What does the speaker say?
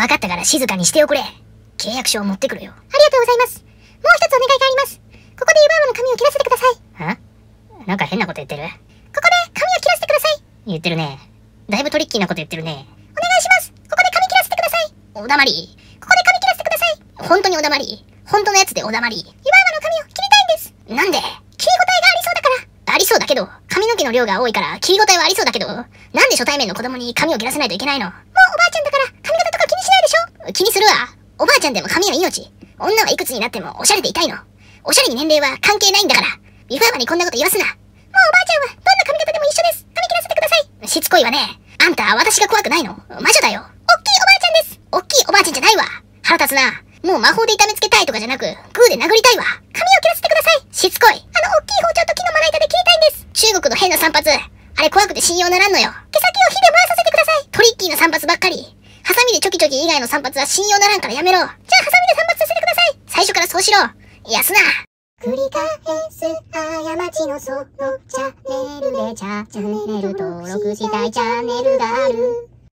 分かったから静かにしておくれ。契約書を持ってくるよ。ありがとうございます。もう一つお願いがあります。ここでユバーマの髪を切らせてください。んなんか変なこと言ってるここで髪を切らせてください。言ってるね。だいぶトリッキーなこと言ってるね。お願いします。ここで髪切らせてください。おだまり。ここで髪切らせてください。本当におだまり。本当のやつでおだまり。ユバーマの髪を切りたいんです。なんで切り応えがありそうだから。ありそうだけど、髪の毛の量が多いから切り応えはありそうだけど、なんで初対面の子供に髪を切らせないといけないの気にするわ。おばあちゃんでも髪は命。女はいくつになってもおしゃれでいたいの。おしゃれに年齢は関係ないんだから。ビファーバにこんなこと言わすな。もうおばあちゃんはどんな髪型でも一緒です。髪切らせてください。しつこいわね。あんた、私が怖くないの。魔女だよ。おっきいおばあちゃんです。おっきいおばあちゃんじゃないわ。腹立つな。もう魔法で痛めつけたいとかじゃなく、グーで殴りたいわ。髪を切らせてください。しつこい。あの、おっきい包丁と木のまな板で切りたいんです。中国の変な散髪。あれ怖くて信用ならんのよ。毛先を火で回させてください。トリッキーな散髪ばっかり。でチョキチョキ以外の散髪は信用ならんからやめろ。じゃあハサミで散髪させてください。最初からそうしろ。いやすな。繰り返す過ちのそのチャンネルでチャ、チャンネル登録したいチャンネルがある。